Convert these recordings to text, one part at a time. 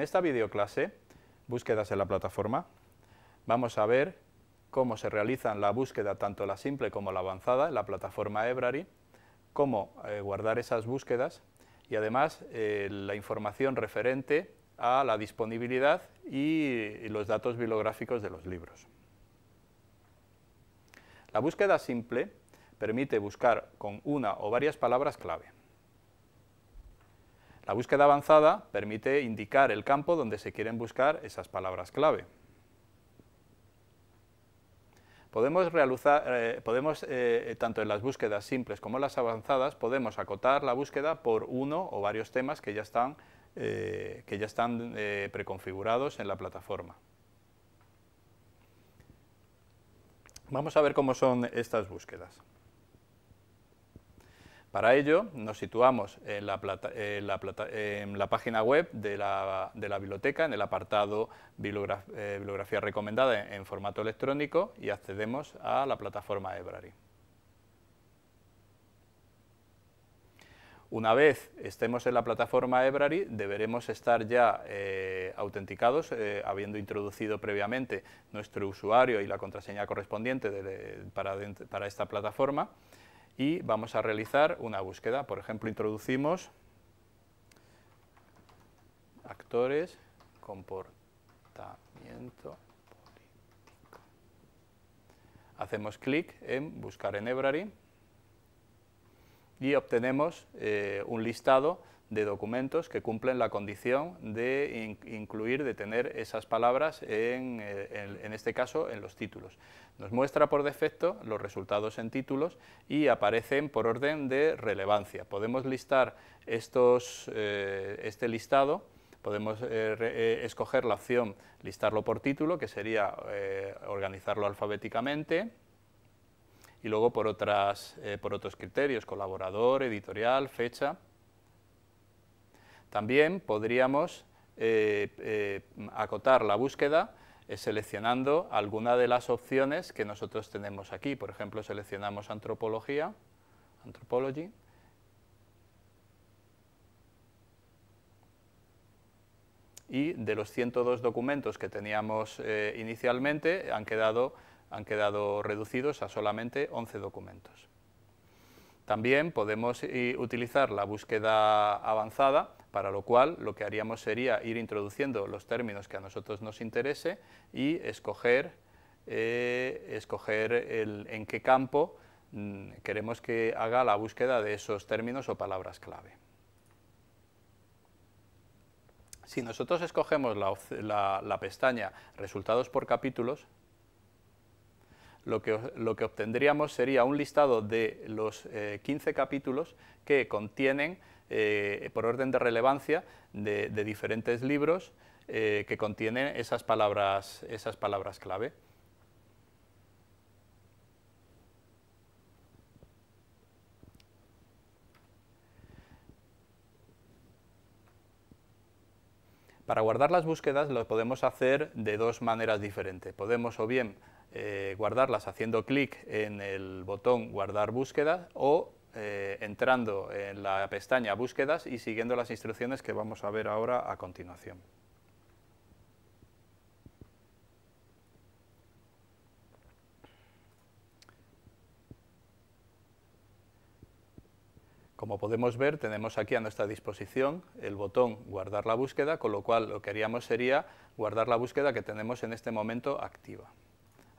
En esta videoclase, búsquedas en la plataforma, vamos a ver cómo se realizan la búsqueda, tanto la simple como la avanzada, en la plataforma Ebrary, cómo eh, guardar esas búsquedas y además eh, la información referente a la disponibilidad y los datos bibliográficos de los libros. La búsqueda simple permite buscar con una o varias palabras clave. La búsqueda avanzada permite indicar el campo donde se quieren buscar esas palabras clave. Podemos, realizar, eh, eh, tanto en las búsquedas simples como en las avanzadas, podemos acotar la búsqueda por uno o varios temas que ya están, eh, que ya están preconfigurados en la plataforma. Vamos a ver cómo son estas búsquedas. Para ello, nos situamos en la, página web de la, biblioteca, en el apartado eh, Bibliografía recomendada en, formato electrónico y accedemos a la plataforma Ebrary. Una vez estemos en la plataforma Ebrary, deberemos estar ya eh, autenticados, eh, habiendo introducido previamente nuestro usuario y la contraseña correspondiente para esta plataforma y vamos a realizar una búsqueda. Por ejemplo, introducimos actores, comportamiento político. Hacemos clic en buscar en Ebrary y obtenemos eh, un listado de documentos que cumplen la condición de incluir, de tener esas palabras, eh, en, este caso, en los títulos. Nos muestra por defecto los resultados en títulos y aparecen por orden de relevancia. Podemos listar eh, este listado, podemos eh, escoger la opción listarlo por título, que sería organizarlo alfabéticamente, y luego por, otras, por otros criterios, colaborador, editorial, fecha, también podríamos eh, eh, acotar la búsqueda eh, seleccionando alguna de las opciones que nosotros tenemos aquí. Por ejemplo, seleccionamos antropología, y de los 102 documentos que teníamos inicialmente han quedado, han quedado reducidos a solamente 11 documentos. También podemos utilizar la búsqueda avanzada para lo cual lo que haríamos sería ir introduciendo los términos que a nosotros nos interese y escoger, eh, escoger en qué campo mm, queremos que haga la búsqueda de esos términos o palabras clave. Si nosotros escogemos la, pestaña Resultados por capítulos, lo que, obtendríamos sería un listado de los 15 eh, capítulos que contienen eh, por orden de relevancia de, diferentes libros eh, que contienen esas palabras, esas palabras clave. Para guardar las búsquedas lo podemos hacer de dos maneras diferentes. Podemos o bien eh, guardarlas haciendo clic en el botón guardar búsqueda o eh, entrando en la pestaña Búsquedas y siguiendo las instrucciones que vamos a ver ahora a continuación. Como podemos ver, tenemos aquí a nuestra disposición el botón guardar la búsqueda, con lo cual lo que haríamos sería guardar la búsqueda que tenemos en este momento activa.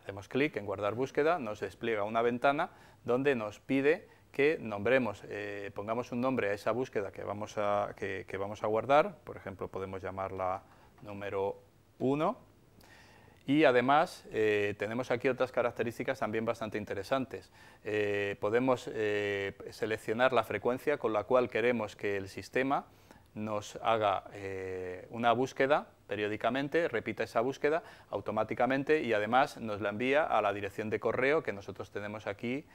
Hacemos clic en guardar búsqueda, nos despliega una ventana donde nos pide que nombremos, eh, pongamos un nombre a esa búsqueda que vamos a, que, vamos a guardar, por ejemplo, podemos llamarla número 1, y además eh, tenemos aquí otras características también bastante interesantes. Eh, podemos seleccionar la frecuencia con la cual queremos que el sistema nos haga una búsqueda periódicamente, repita esa búsqueda automáticamente y además nos la envía a la dirección de correo que nosotros tenemos aquí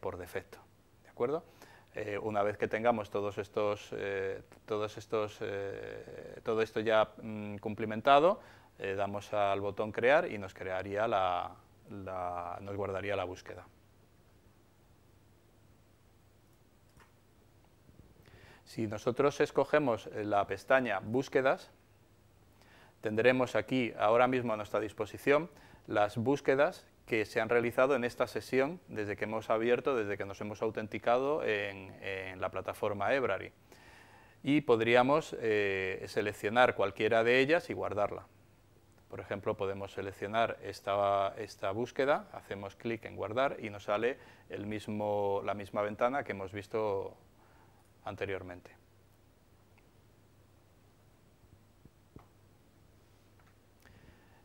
por defecto. Eh, una vez que tengamos todos estos, eh, todos estos, eh, todo esto ya mm, cumplimentado, damos al botón crear y nos crearía nos guardaría la búsqueda. Si nosotros escogemos la pestaña búsquedas, tendremos aquí ahora mismo a nuestra disposición las búsquedas que se han realizado en esta sesión desde que hemos abierto, desde que nos hemos autenticado en, la plataforma Ebrary. Y podríamos eh, seleccionar cualquiera de ellas y guardarla. Por ejemplo, podemos seleccionar esta, esta búsqueda, hacemos clic en guardar y nos sale el mismo, la misma ventana que hemos visto anteriormente.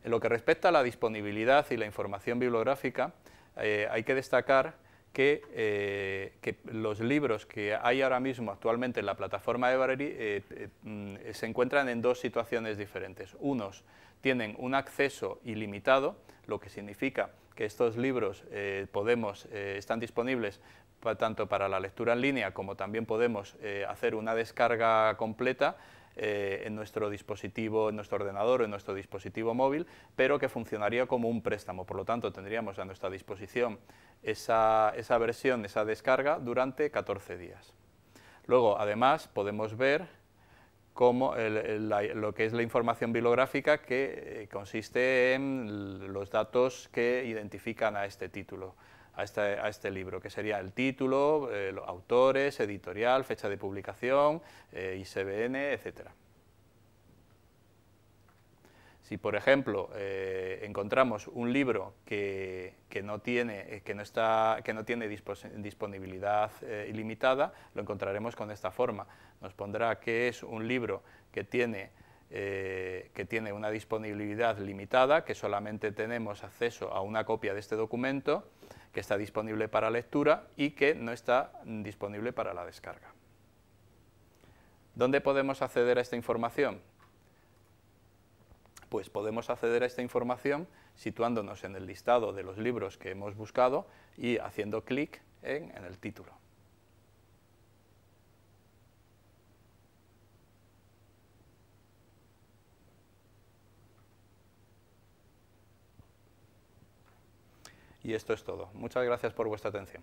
En lo que respecta a la disponibilidad y la información bibliográfica, eh, hay que destacar eh, que, los libros que hay ahora mismo actualmente en la plataforma de eh, eh, se encuentran en dos situaciones diferentes. Unos tienen un acceso ilimitado, lo que significa que estos libros podemos, están disponibles tanto para la lectura en línea como también podemos hacer una descarga completa eh, en nuestro dispositivo, en nuestro ordenador en nuestro dispositivo móvil, pero que funcionaría como un préstamo. Por lo tanto, tendríamos a nuestra disposición esa, versión, esa descarga, durante 14 días. Luego, además, podemos ver lo que es la información bibliográfica que eh, consiste en los datos que identifican a este título. Este, a este, libro, que sería el título, eh, los autores, editorial, fecha de publicación, ICBN, eh, ISBN, etcétera. Si, por ejemplo, eh, encontramos un libro que, no, tiene, disponibilidad ilimitada, lo encontraremos con esta forma. Nos pondrá que es un libro que tiene una disponibilidad limitada, que solamente tenemos acceso a una copia de este documento, que está disponible para lectura y que no está disponible para la descarga. ¿Dónde podemos acceder a esta información? Pues podemos acceder a esta información situándonos en el listado de los libros que hemos buscado y haciendo clic en, en el título. Y esto es todo. Muchas gracias por vuestra atención.